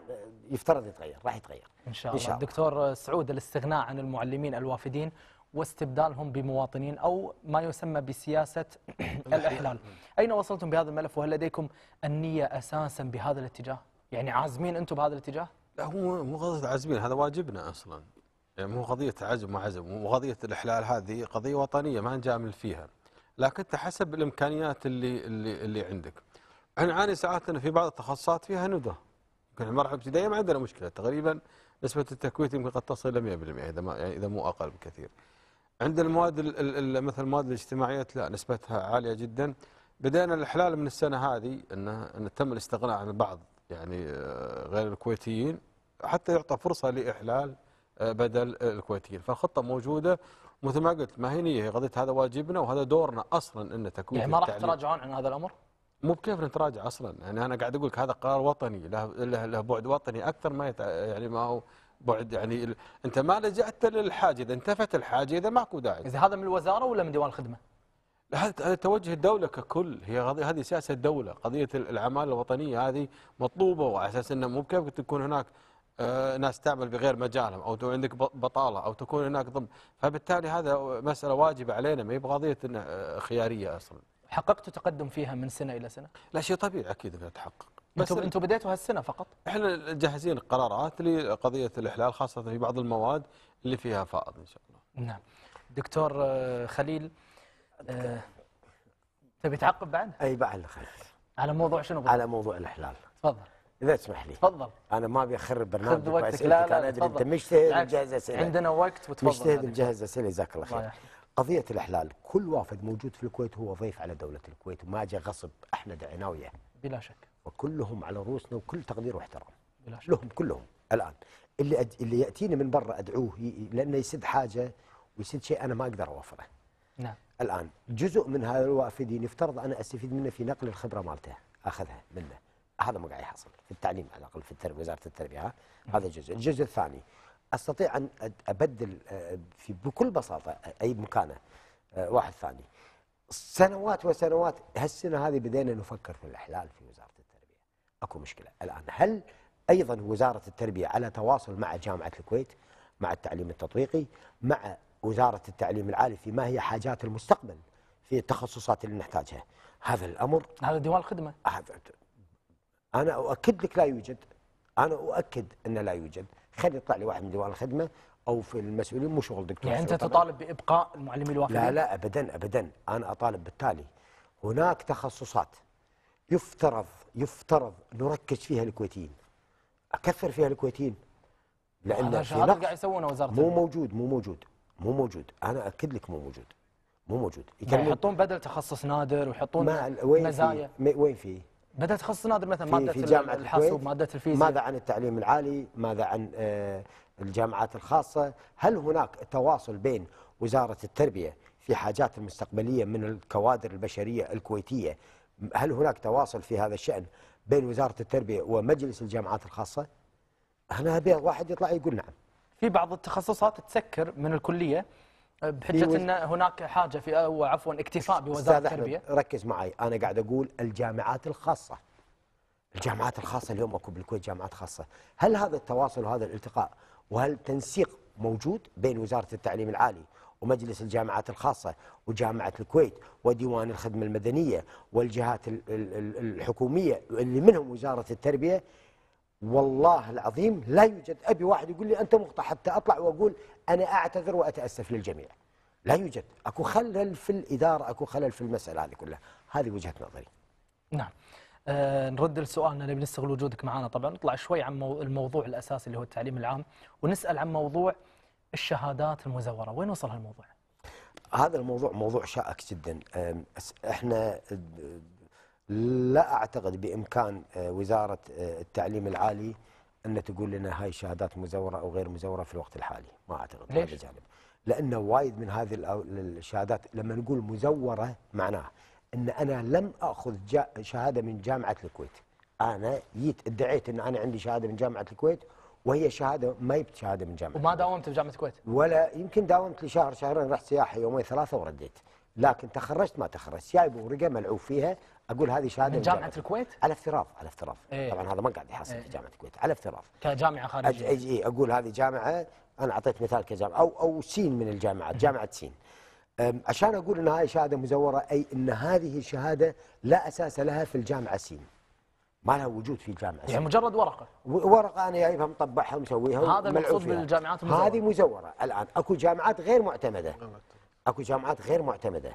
يفترض يتغير راح يتغير ان شاء الله, إن شاء الله. دكتور سعود الاستغناء عن المعلمين الوافدين واستبدالهم بمواطنين او ما يسمى بسياسه الاحلال اين وصلتم بهذا الملف وهل لديكم النيه اساسا بهذا الاتجاه يعني عازمين انتم بهذا الاتجاه لا هو مو عازمين هذا واجبنا اصلا يعني مو قضية عزم وعزم وقضية الإحلال هذه قضية وطنية ما نجامل فيها لكن تحسب الإمكانيات اللي اللي, اللي عندك احنا نعاني ساعات في بعض التخصصات فيها ندى يمكن المرحلة الابتدائية ما عندنا مشكلة تقريبا نسبة التكويت يمكن قد تصل إلى 100% إذا ما يعني إذا مو أقل بكثير عند المواد مثل المواد الاجتماعيات لا نسبتها عالية جدا بدأنا الإحلال من السنة هذه أنه أن تم الاستغناء عن بعض يعني آه، غير الكويتيين حتى يعطى فرصة لإحلال آه، بدل الكويتيين فالخطة موجودة مثل ما قلت ما هي نية قضية هذا واجبنا وهذا دورنا أصلا أن تكون يعني ما راح تراجعون عن هذا الأمر؟ مو بكيف نتراجع اصلا يعني انا قاعد اقول لك هذا قرار وطني له له بعد وطني اكثر ما يتع... يعني ما هو بعد يعني ال... انت ما لجأت للحاجه اذا انتفت الحاجه اذا ماكو داعي اذا هذا من الوزاره ولا من ديوان الخدمه؟ هذا توجه الدولة ككل هي هذه سياسة الدولة قضية العمالة الوطنية هذه مطلوبة وعلى أساس أنه مو بكيف تكون هناك آه، ناس تعمل بغير مجالهم او عندك بطاله او تكون هناك ضمن فبالتالي هذا مساله واجبه علينا ما هي بقضيه آه، خياريه اصلا حققتوا تقدم فيها من سنه الى سنه؟ لا شيء طبيعي اكيد انها تحقق بس انتم انتو بديتوا هالسنه فقط؟ احنا جاهزين قرارات لقضيه الاحلال خاصه في بعض المواد اللي فيها فائض ان شاء الله. نعم. دكتور آه، خليل تبي تعقب بعد؟ اي بعد خليل. على موضوع شنو؟ على موضوع الاحلال. تفضل. اذا تسمح لي تفضل انا ما ابي اخرب برنامج خذ وقتك لا لا تفضل انت مجتهد مجهز اسئله عندنا وقت وتفضل مجتهد مجهز اسئله جزاك الله خير قضيه الاحلال كل وافد موجود في الكويت هو ضيف على دوله الكويت وما جاء غصب احنا دعيناه وياه بلا شك وكلهم على رؤوسنا وكل تقدير واحترام بلا شك لهم كلهم الان اللي أد... اللي ياتيني من برا ادعوه لانه يسد حاجه ويسد شيء انا ما اقدر اوفره نعم الان جزء من هذا الوافدين يفترض انا استفيد منه في نقل الخبره مالته اخذها منه هذا ما قاعد يحصل في التعليم على الاقل في التربيه وزاره التربيه هذا جزء، الجزء الثاني استطيع ان ابدل آه، في بكل بساطه آه، اي مكانه آه، واحد ثاني. سنوات وسنوات هالسنه هذه بدينا نفكر في الاحلال في وزاره التربيه. اكو مشكله الان هل ايضا وزاره التربيه على تواصل مع جامعه الكويت مع التعليم التطبيقي مع وزاره التعليم العالي في ما هي حاجات المستقبل في التخصصات اللي نحتاجها هذا الامر هذا ديوان الخدمه انا اؤكد لك لا يوجد انا اؤكد ان لا يوجد خلي يطلع لي واحد من ديوان الخدمه او في المسؤولين مو شغل دكتور يعني انت تطالب بابقاء المعلمين الوافدين لا لا ابدا ابدا انا اطالب بالتالي هناك تخصصات يفترض يفترض نركز فيها الكويتيين اكثر فيها الكويتيين لان في قاعد يسوونه وزاره مو موجود مو موجود مو موجود انا اكد لك مو موجود مو موجود يعني يحطون بدل تخصص نادر ويحطون مزايا وين فيه بدات تخصص نادر مثلا ماده في جامعه الحاسوب ماده الفيزياء ماذا عن التعليم العالي ماذا عن آه، الجامعات الخاصه هل هناك تواصل بين وزاره التربيه في حاجات المستقبليه من الكوادر البشريه الكويتيه هل هناك تواصل في هذا الشان بين وزاره التربيه ومجلس الجامعات الخاصه هنا ابي واحد يطلع يقول نعم في بعض التخصصات تسكر من الكليه بحجه ان هناك حاجه في او عفوا اكتفاء بوزاره التربيه ركز معي انا قاعد اقول الجامعات الخاصه الجامعات الخاصه اليوم اكو بالكويت جامعات خاصه هل هذا التواصل وهذا الالتقاء وهل تنسيق موجود بين وزاره التعليم العالي ومجلس الجامعات الخاصة وجامعة الكويت وديوان الخدمة المدنية والجهات الحكومية اللي منهم وزارة التربية والله العظيم لا يوجد أبي واحد يقول لي أنت مقطع حتى أطلع وأقول أنا أعتذر وأتأسف للجميع لا يوجد أكو خلل في الإدارة أكو خلل في المسألة هذه كلها هذه وجهة نظري نعم أه نرد لسؤالنا نبي نستغل وجودك معنا طبعا نطلع شوي عن الموضوع الأساسي اللي هو التعليم العام ونسأل عن موضوع الشهادات المزورة وين وصل هالموضوع؟ هذا الموضوع موضوع شائك جدا احنا لا أعتقد بإمكان آه، وزارة آه، التعليم العالي ان تقول لنا هاي شهادات مزوره او غير مزوره في الوقت الحالي ما اعتقد ليش؟ هذا جانب لانه وايد من هذه الشهادات لما نقول مزوره معناه ان انا لم اخذ شهاده من جامعه الكويت انا جيت ادعيت ان انا عندي شهاده من جامعه الكويت وهي شهاده ما جبت شهاده من جامعه وما داومت في جامعه الكويت ولا يمكن داومت لي شهر شهرين رحت سياحه يومين ثلاثه ورديت لكن تخرجت ما تخرجت جايب ورقه ملعوب فيها اقول هذه شهاده من جامعه الكويت على افتراض على افتراض إيه؟ طبعا هذا ما قاعد يحصل إيه؟ في جامعه الكويت على افتراض كجامعه خارجيه أج... إيه اقول هذه جامعه انا اعطيت مثال كجامعه او او سين من الجامعات جامعه سين عشان اقول ان هذه شهاده مزوره اي ان هذه الشهاده لا اساس لها في الجامعه سين ما لها وجود في الجامعه يعني سين. يعني مجرد ورقه ورقه انا جايبها مطبعها ومسويها هذا المقصود بالجامعات المزوره هذه مزوره الان اكو جامعات غير معتمده اكو جامعات غير معتمده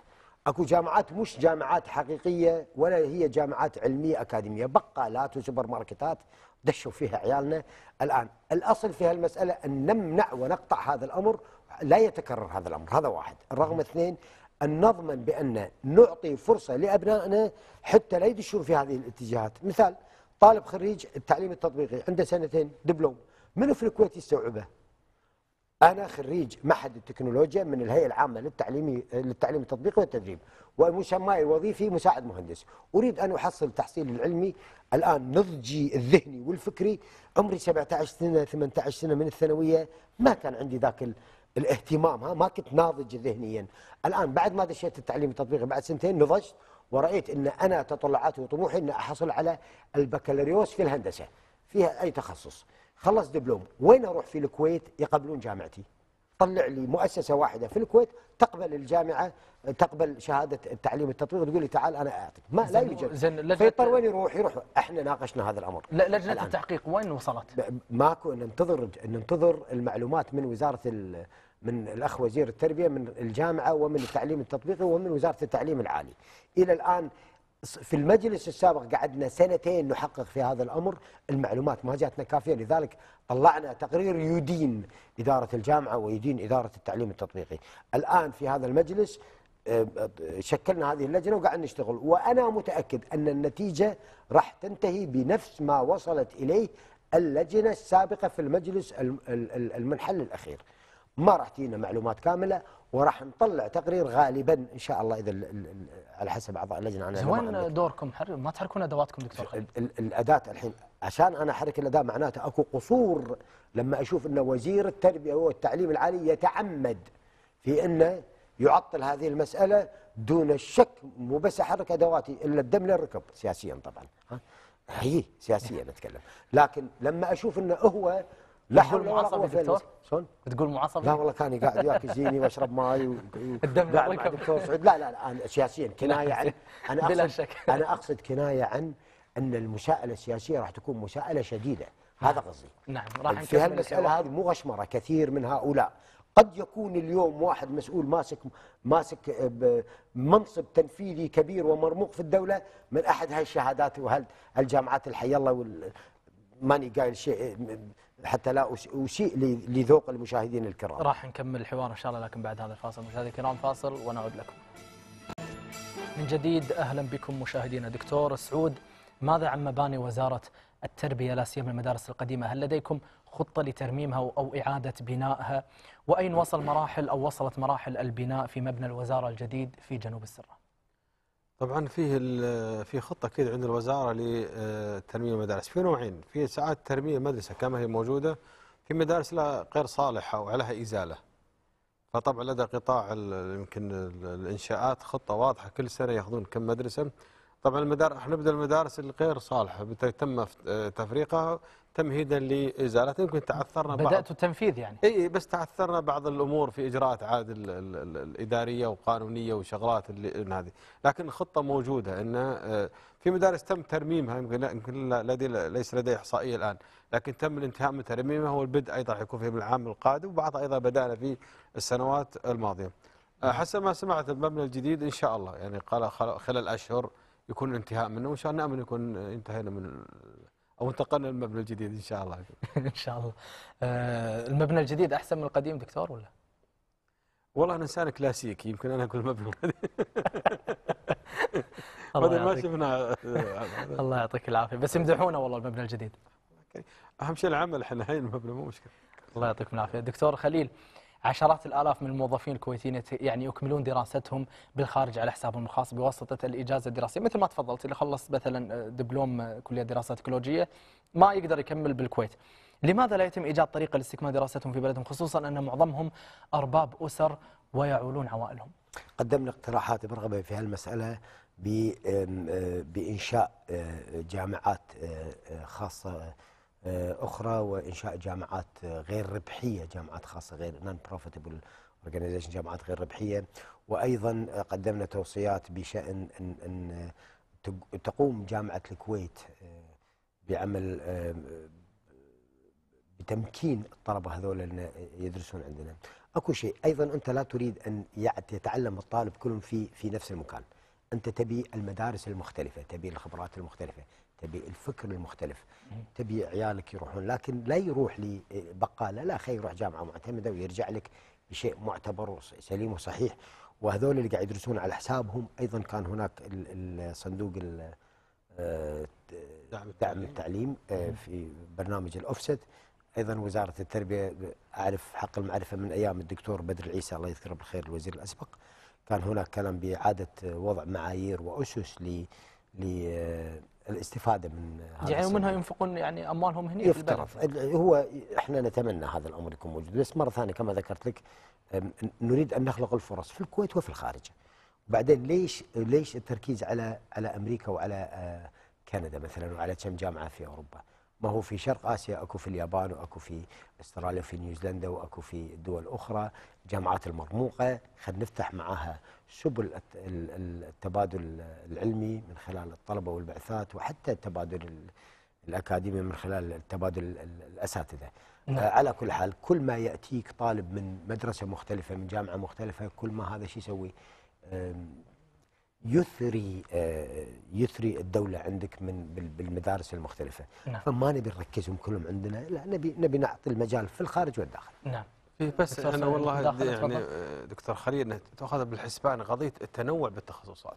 اكو جامعات مش جامعات حقيقيه ولا هي جامعات علميه اكاديميه بقالات وسوبر ماركتات دشوا فيها عيالنا الان الاصل في هالمساله ان نمنع ونقطع هذا الامر لا يتكرر هذا الامر هذا واحد الرقم اثنين ان نضمن بان نعطي فرصه لابنائنا حتى لا يدشون في هذه الاتجاهات مثال طالب خريج التعليم التطبيقي عنده سنتين دبلوم منو في الكويت يستوعبه انا خريج معهد التكنولوجيا من الهيئه العامه للتعليم للتعليم التطبيقي والتدريب ومسماي الوظيفي مساعد مهندس اريد ان احصل تحصيل العلمي الان نضجي الذهني والفكري عمري 17 سنه 18 سنه من الثانويه ما كان عندي ذاك الاهتمام ها ما كنت ناضج ذهنيا الان بعد ما دشيت التعليم التطبيقي بعد سنتين نضجت ورأيت أن أنا تطلعاتي وطموحي أن أحصل على البكالوريوس في الهندسة فيها أي تخصص خلص دبلوم وين اروح في الكويت يقبلون جامعتي طلع لي مؤسسه واحده في الكويت تقبل الجامعه تقبل شهاده التعليم التطبيقي تقول لي تعال انا اعطيك ما لا يوجد فيضطر وين يروح يروح احنا ناقشنا هذا الامر لجنه الآن. التحقيق وين وصلت ماكو ننتظر ننتظر المعلومات من وزاره من الاخ وزير التربيه من الجامعه ومن التعليم التطبيقي ومن وزاره التعليم العالي الى الان في المجلس السابق قعدنا سنتين نحقق في هذا الامر، المعلومات ما جاتنا كافيه لذلك طلعنا تقرير يدين اداره الجامعه ويدين اداره التعليم التطبيقي. الان في هذا المجلس آه، آه، شكلنا هذه اللجنه وقاعد نشتغل وانا متاكد ان النتيجه راح تنتهي بنفس ما وصلت اليه اللجنه السابقه في المجلس المنحل الاخير. ما راح تجينا معلومات كامله وراح نطلع تقرير غالبا ان شاء الله اذا على حسب اعضاء اللجنه انا وين دوركم ما تحركون ادواتكم دكتور الاداه الحين عشان انا احرك الاداه معناته اكو قصور لما اشوف ان وزير التربيه والتعليم العالي يتعمد في انه يعطل هذه المساله دون الشك مو بس احرك ادواتي الا الدم للركب سياسيا طبعا ها هي سياسيا نتكلم لكن لما اشوف انه هو لا حول ولا قوه شلون؟ تقول معصب؟ لا والله كاني قاعد وياك يجيني واشرب ماي و... الدم مع دكتور سعود لا لا لا انا سياسيا كنايه عن انا بلا اقصد شك. انا اقصد كنايه عن ان المساءله السياسيه راح تكون مساءله شديده نعم. هذا قصدي نعم راح يعني في هالمساله هذه مو غشمره كثير من هؤلاء قد يكون اليوم واحد مسؤول ماسك ماسك منصب تنفيذي كبير ومرموق في الدوله من احد هالشهادات وهالجامعات الحي الله وال... ماني قايل شيء حتى لا أسيء لذوق المشاهدين الكرام راح نكمل الحوار إن شاء الله لكن بعد هذا الفاصل مشاهدي الكرام فاصل ونعود لكم من جديد أهلا بكم مشاهدينا دكتور سعود ماذا عن مباني وزارة التربية لا سيما المدارس القديمة هل لديكم خطة لترميمها أو إعادة بنائها وأين وصل مراحل أو وصلت مراحل البناء في مبنى الوزارة الجديد في جنوب السره طبعا فيه في خطه اكيد عند الوزاره لتنميه المدارس في نوعين في ساعات ترميه مدرسه كما هي موجوده في مدارس لا غير صالحه وعليها ازاله فطبعا لدى قطاع يمكن الانشاءات خطه واضحه كل سنه ياخذون كم مدرسه طبعا المدار احنا نبدا المدارس الغير صالحه تم تفريقها تمهيدا لازالتها يمكن تعثرنا بدات التنفيذ يعني اي بس تعثرنا بعض الامور في اجراءات عاد الاداريه وقانونيه وشغلات اللي هذه لكن الخطه موجوده ان آه، في مدارس تم ترميمها يمكن يمكن لدي ليس لدي احصائيه الان لكن تم الانتهاء من ترميمها والبدء ايضا يكون في العام القادم وبعضها ايضا بدانا في السنوات الماضيه آه، حسب ما سمعت المبنى الجديد ان شاء الله يعني قال خلال اشهر يكون انتهاء منه وان شاء الله نامل يكون انتهينا من او انتقلنا للمبنى الجديد ان شاء الله ان شاء الله آه، المبنى الجديد احسن من القديم دكتور ولا والله انا انسان كلاسيكي يمكن انا اقول المبنى القديم ما شفنا الله يعطيك العافيه بس يمدحونا والله المبنى الجديد اهم شيء العمل احنا هاي المبنى مو مشكله الله يعطيكم العافيه دكتور خليل عشرات الآلاف من الموظفين الكويتيين يعني يكملون دراستهم بالخارج على حسابهم الخاص بواسطة الإجازة الدراسية مثل ما تفضلت اللي خلص مثلا آه، دبلوم آه، كلية دراسات تكنولوجية ما يقدر يكمل بالكويت لماذا لا يتم إيجاد طريقة لاستكمال دراستهم في بلدهم خصوصا أن معظمهم أرباب أسر ويعولون عوائلهم قدمنا اقتراحات برغبة في هالمسألة آه، بإنشاء جامعات خاصة آه، اخرى وانشاء جامعات آه، غير ربحيه جامعات خاصه غير نون بروفيتبل اورجانيزيشن جامعات غير ربحيه وايضا قدمنا توصيات بشان ان, أن تقوم جامعه الكويت آه، بعمل بتمكين الطلبه هذول ان يدرسون عندنا اكو شيء ايضا انت لا تريد ان يتعلم الطالب كلهم في في نفس المكان انت تبي المدارس المختلفه تبي الخبرات المختلفه تبي الفكر المختلف تبي عيالك يروحون لكن لا يروح لبقاله لا خير يروح جامعه معتمده ويرجع لك بشيء معتبر وسليم وصحيح وهذول اللي قاعد يدرسون على حسابهم ايضا كان هناك الصندوق دعم التعليم آه، في برنامج الاوفست ايضا وزاره التربيه اعرف حق المعرفه من ايام الدكتور بدر العيسى الله يذكره بالخير الوزير الاسبق كان هناك كلام باعاده وضع معايير واسس ل الاستفاده من هذا يعني ومنها ينفقون يعني اموالهم هنا يفترض هو احنا نتمنى هذا الامر يكون موجود بس مره ثانيه كما ذكرت لك نريد ان نخلق الفرص في الكويت وفي الخارج وبعدين ليش ليش التركيز على على امريكا وعلى آه، كندا مثلا وعلى كم جامعه في اوروبا ما هو في شرق اسيا اكو في اليابان واكو في استراليا وفي نيوزيلندا واكو في دول اخرى جامعات المرموقه خلينا نفتح معاها سبل التبادل العلمي من خلال الطلبه والبعثات وحتى التبادل الاكاديمي من خلال التبادل الاساتذه نعم. آه، على كل حال كل ما ياتيك طالب من مدرسه مختلفه من جامعه مختلفه كل ما هذا شو يسوي يثري آه، يثري الدوله عندك من بالمدارس المختلفه نعم. فما نبي نركزهم كلهم عندنا لا نبي نبي نعطي المجال في الخارج والداخل نعم إيه، بس انا والله يعني آه، دكتور خليل تاخذ بالحسبان قضيه التنوع بالتخصصات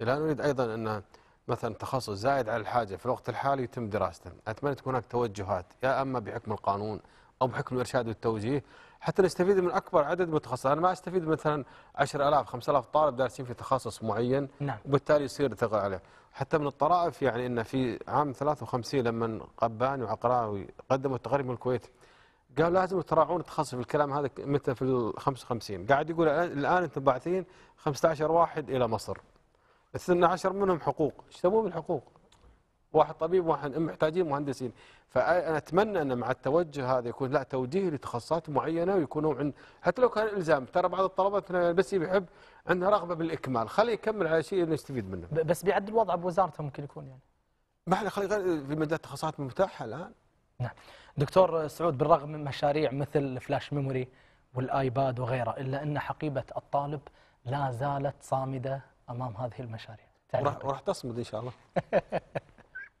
لا نريد ايضا ان مثلا تخصص زائد على الحاجه في الوقت الحالي يتم دراسته اتمنى تكون هناك توجهات يا اما بحكم القانون او بحكم الارشاد والتوجيه حتى نستفيد من اكبر عدد متخصص انا ما استفيد مثلا 10000 5000 طالب دارسين في تخصص معين نعم. وبالتالي يصير ثقل عليه حتى من الطرائف يعني ان في عام 53 لما قباني وعقراوي قدموا من الكويت قال لازم تراعون تخصص في الكلام هذا متى في ال 55 قاعد يقول الان انتم باعثين 15 واحد الى مصر 12 منهم حقوق ايش تبون بالحقوق واحد طبيب واحد محتاجين مهندسين فانا اتمنى ان مع التوجه هذا يكون لا توجيه لتخصصات معينه ويكونوا عند حتى لو كان الزام ترى بعض الطلبه بس يحب عنده رغبه بالاكمال خليه يكمل على شيء نستفيد منه بس بيعدل الوضع بوزارته ممكن يكون يعني ما احنا خلي في مجال التخصصات متاحه الان نعم دكتور سعود بالرغم من مشاريع مثل فلاش ميموري والايباد وغيره الا ان حقيبه الطالب لا زالت صامده امام هذه المشاريع وراح تصمد ان شاء الله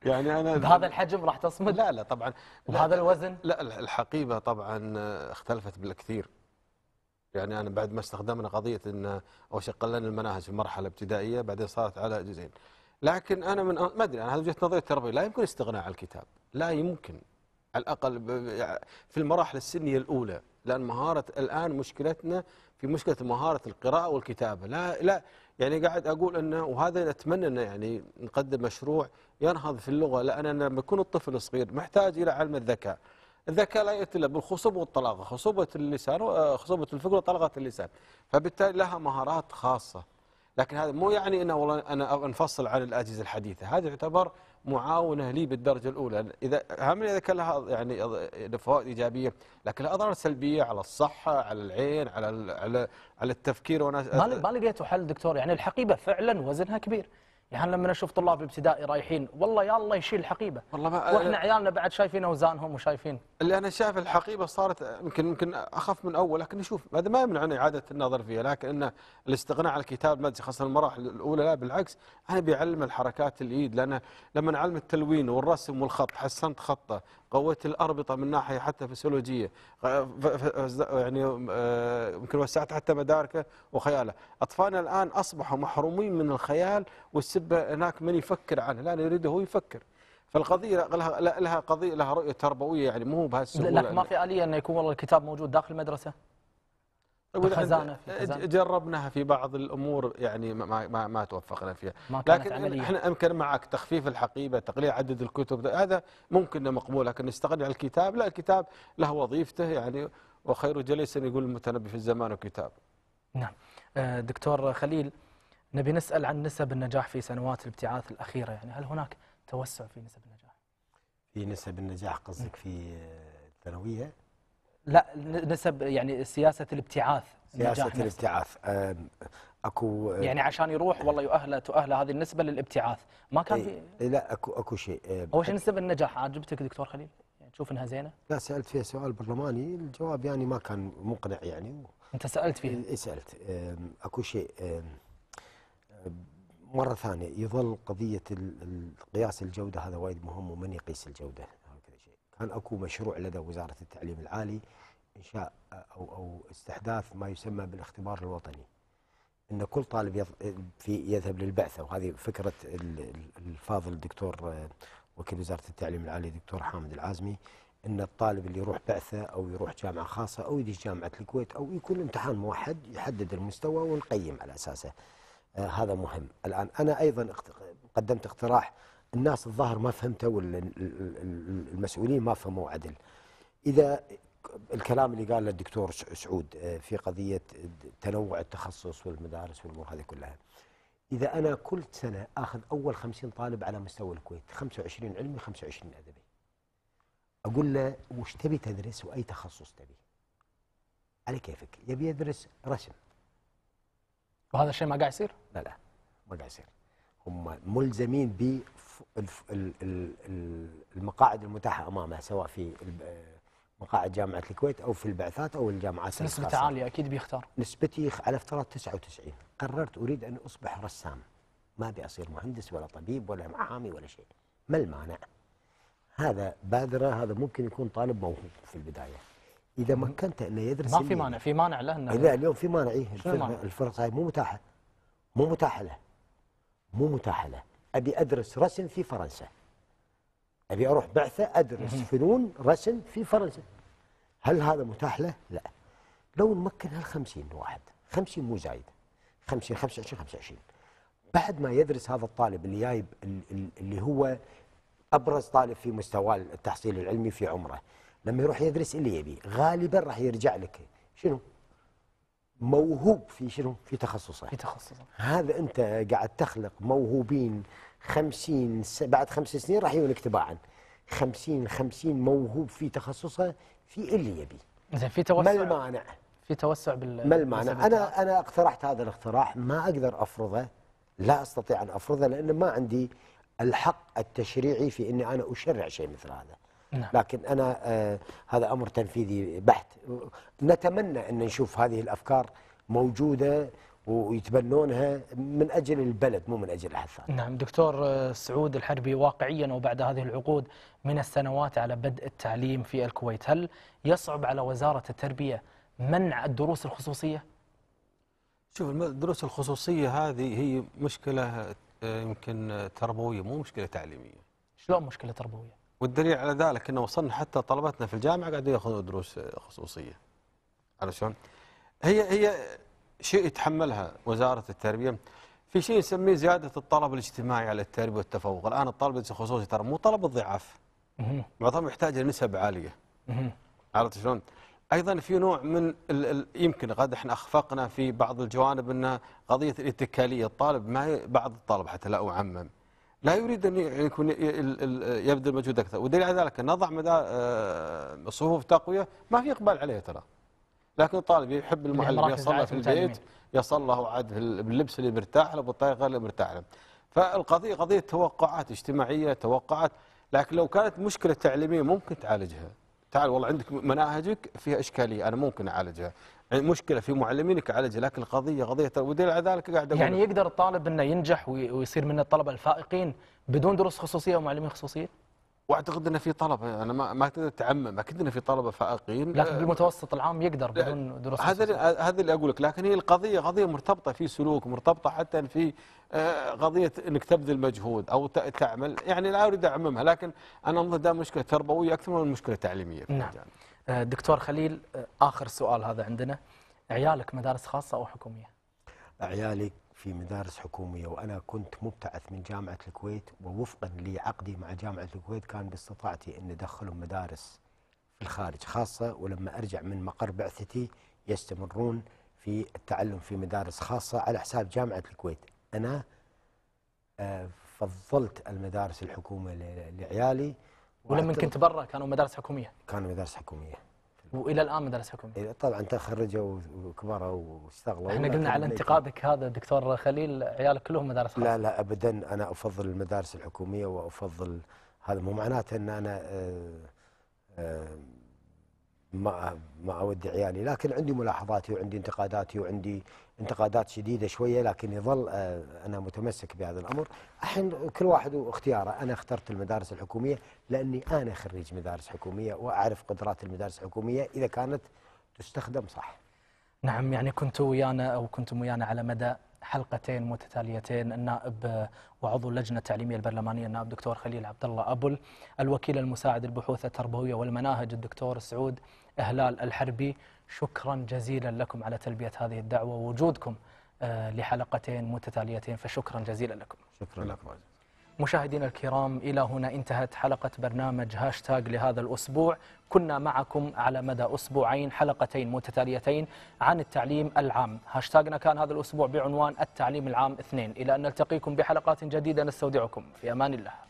يعني أنا بهذا الحجم راح تصمد؟ لا لا طبعا بهذا الوزن؟ لا الحقيبة طبعا اختلفت بالكثير يعني أنا بعد ما استخدمنا قضية أن أو شقلنا المناهج في المرحله الابتدائيه بعدين صارت على جزئين لكن أنا من ما أدري أنا وجهة نظري التربية لا يمكن استغناء عن الكتاب لا يمكن على الأقل في المراحل السنية الأولى لأن مهارة الآن مشكلتنا في مشكلة مهارة القراءة والكتابة لا لا يعني قاعد اقول انه وهذا اتمنى انه يعني نقدم مشروع ينهض في اللغه لان لما يكون الطفل صغير محتاج الى علم الذكاء. الذكاء لا ياتي الا بالخصوبه والطلاقه، خصوبه اللسان آه، خصوبه الفكر وطلاقه اللسان، فبالتالي لها مهارات خاصه. لكن هذا مو يعني انه والله انا انفصل عن الاجهزه الحديثه، هذا يعتبر معاونه لي بالدرجه الاولى اذا اهم اذا كان لها يعني فوائد ايجابيه لكن لها اضرار سلبيه على الصحه على العين على على, على التفكير وانا ما لقيتوا حل دكتور يعني الحقيبه فعلا وزنها كبير يعني لما نشوف طلاب ابتدائي رايحين والله يا الله يشيل الحقيبه والله ما واحنا عيالنا بعد شايفين اوزانهم وشايفين اللي انا شايف الحقيبه صارت يمكن يمكن اخف من اول لكن نشوف هذا ما يمنعنا اعاده النظر فيها لكن انه الاستغناء عن الكتاب المدرسي خاصه المراحل الاولى لا بالعكس انا بيعلم الحركات الايد لان لما نعلم التلوين والرسم والخط حسنت خطه قويت الاربطه من ناحيه حتى فسيولوجيه يعني آه، يمكن وسعت حتى مداركه وخياله اطفالنا الان اصبحوا محرومين من الخيال والسبه هناك من يفكر عنه لا يريده هو يفكر فالقضيه لها لها قضيه لها رؤيه تربويه يعني مو بهالسهوله لا ما في اليه انه يكون والله الكتاب موجود داخل المدرسه خزانه خزانة. جربناها في بعض الامور يعني ما ما, ما توفقنا فيها ما كانت لكن عملية. احنا امكن معك تخفيف الحقيبه تقليل عدد الكتب هذا ممكن مقبول لكن نستغني عن الكتاب لا الكتاب له وظيفته يعني وخير جليس يقول المتنبي في الزمان وكتاب نعم آه، دكتور خليل نبي نسال عن نسب النجاح في سنوات الابتعاث الاخيره يعني هل هناك توسع في نسب النجاح في نسب النجاح قصدك في آه، الثانويه لا نسب يعني سياسه الابتعاث سياسه الابتعاث اكو أه، يعني عشان يروح والله يؤهله تؤهله هذه النسبه للابتعاث ما كان ايه لا اكو اكو شيء اول شيء نسب النجاح عجبتك دكتور خليل يعني تشوف انها زينه لا سالت فيها سؤال برلماني الجواب يعني ما كان مقنع يعني انت سالت فيه سالت اكو شيء مره ثانيه يظل قضيه قياس الجوده هذا وايد مهم ومن يقيس الجوده كان اكو مشروع لدى وزاره التعليم العالي انشاء او او استحداث ما يسمى بالاختبار الوطني. ان كل طالب في يذهب للبعثه وهذه فكره الفاضل الدكتور وكيل وزاره التعليم العالي الدكتور حامد العازمي ان الطالب اللي يروح بعثه او يروح جامعه خاصه او يجي جامعه الكويت او يكون امتحان موحد يحدد المستوى ونقيم على اساسه. آه هذا مهم الان انا ايضا قدمت اقتراح الناس الظاهر ما فهمته والمسؤولين ما فهموا عدل اذا الكلام اللي قاله الدكتور سعود آه، في قضيه تنوع التخصص والمدارس والامور هذه كلها اذا انا كل سنه اخذ اول 50 طالب على مستوى الكويت 25 علمي 25 ادبي اقول له وش تبي تدرس واي تخصص تبي على كيفك يبي يدرس رسم وهذا الشيء ما قاعد يصير لا لا ما قاعد يصير هم ملزمين ب المقاعد المتاحه امامها سواء في مقاعد جامعه الكويت او في البعثات او الجامعات نسبته عاليه اكيد بيختار نسبتي على افتراض 99 قررت اريد ان اصبح رسام ما ابي اصير مهندس ولا طبيب ولا محامي ولا شيء ما المانع؟ هذا بادره هذا ممكن يكون طالب موهوب في البدايه اذا مكنته انه يدرس ما في مانع في مانع له انه اذا اليوم في مانع إيه، الفرص هاي مو متاحه مو متاحه له مو متاحة له أبي أدرس رسم في فرنسا أبي أروح بعثة أدرس فنون رسم في فرنسا هل هذا متاح له؟ لا لو نمكن هال 50 واحد 50 مو زايد 50 25 25 بعد ما يدرس هذا الطالب اللي جايب اللي هو أبرز طالب في مستوى التحصيل العلمي في عمره لما يروح يدرس اللي يبي غالبا راح يرجع لك شنو؟ موهوب في شنو؟ في تخصصه في تخصصه هذا انت قاعد تخلق موهوبين 50 س... بعد خمس سنين راح يجون تباعا 50 50 موهوب في تخصصه في اللي يبي زين في توسع ما المانع؟ في توسع بال ما المانع؟ انا انا اقترحت هذا الاقتراح ما اقدر افرضه لا استطيع ان افرضه لان ما عندي الحق التشريعي في اني انا اشرع شيء مثل هذا. نعم. لكن أنا آه، هذا أمر تنفيذي بحت نتمنى أن نشوف هذه الأفكار موجودة ويتبنونها من أجل البلد مو من أجل أحد ثاني نعم دكتور آه، سعود الحربي واقعيا وبعد هذه العقود من السنوات على بدء التعليم في الكويت هل يصعب على وزارة التربية منع الدروس الخصوصية؟ شوف الدروس الخصوصية هذه هي مشكلة آه، يمكن تربوية مو مشكلة تعليمية شلون مشكلة تربوية؟ والدليل على ذلك انه وصلنا حتى طلبتنا في الجامعه قاعدين ياخذون دروس خصوصيه عرفت شلون؟ هي هي شيء يتحملها وزاره التربيه في شيء نسميه زياده الطلب الاجتماعي على التربيه والتفوق، الان الطلب الخصوصي ترى مو طلب الضعاف. معظمهم يحتاج لنسب عاليه. عرفت شلون؟ ايضا في نوع من الـ الـ يمكن قد احنا اخفقنا في بعض الجوانب ان قضيه الاتكاليه، الطالب ما بعض الطلبه حتى لا اعمم لا يريد أن يكون يبذل مجهود أكثر والدليل على ذلك نضع مدى آه، صفوف تقوية ما في إقبال عليه ترى لكن الطالب يحب المعلم يصلى في البيت يصلى عاد باللبس اللي مرتاح له بالطريقة اللي مرتاح له فالقضية قضية توقعات اجتماعية توقعات لكن لو كانت مشكلة تعليمية ممكن تعالجها تعال والله عندك مناهجك فيها إشكالية أنا ممكن أعالجها يعني مشكله في معلمين يعالجها لكن القضيه قضيه ودليل على ذلك قاعد اقول يعني يقدر الطالب انه ينجح ويصير من الطلبه الفائقين بدون دروس خصوصيه ومعلمين خصوصيه؟ واعتقد ان في طلبه انا ما ما اقدر اتعمم اكيد ان في طلبه فائقين لكن بالمتوسط العام يقدر بدون دروس هذا هذا اللي اقول لك لكن هي القضيه قضيه مرتبطه في سلوك مرتبطه حتى في آه، قضيه انك تبذل مجهود او تعمل يعني لا اريد اعممها لكن انا انظر ده مشكله تربويه اكثر من مشكله تعليميه نعم آه، دكتور خليل آه، آخر سؤال هذا عندنا عيالك مدارس خاصة أو حكومية؟ عيالي في مدارس حكومية وأنا كنت مبتعث من جامعة الكويت ووفقا لعقدي مع جامعة الكويت كان باستطاعتي أن أدخلهم مدارس في الخارج خاصة ولما أرجع من مقر بعثتي يستمرون في التعلم في مدارس خاصة على حساب جامعة الكويت أنا آه، فضلت المدارس الحكومة لعيالي ولما كنت برا كانوا مدارس حكوميه؟ كانوا مدارس حكوميه والى الان مدارس حكوميه إيه، طبعا تخرجوا وكبروا واشتغلوا احنا قلنا على انتقادك هذا دكتور خليل عيالك كلهم مدارس خاصه لا لا ابدا انا افضل المدارس الحكوميه وافضل هذا مو معناته ان انا أه أه مع مع ودي عيالي لكن عندي ملاحظاتي وعندي انتقاداتي وعندي انتقادات شديدة شوية لكن يظل آه، أنا متمسك بهذا الأمر الحين كل واحد واختياره أنا اخترت المدارس الحكومية لأني أنا خريج مدارس حكومية وأعرف قدرات المدارس الحكومية إذا كانت تستخدم صح نعم يعني كنت ويانا أو كنتم ويانا على مدى حلقتين متتاليتين النائب آه، وعضو اللجنه التعليميه البرلمانيه النائب دكتور خليل عبد الله ابل الوكيل المساعد البحوث التربويه والمناهج الدكتور سعود إهلال الحربي شكرا جزيلا لكم على تلبية هذه الدعوة ووجودكم آه، لحلقتين متتاليتين فشكرا جزيلا لكم شكرا لكم مشاهدينا الكرام إلى هنا انتهت حلقة برنامج هاشتاج لهذا الأسبوع كنا معكم على مدى أسبوعين حلقتين متتاليتين عن التعليم العام هاشتاجنا كان هذا الأسبوع بعنوان التعليم العام اثنين إلى أن نلتقيكم بحلقات جديدة نستودعكم في أمان الله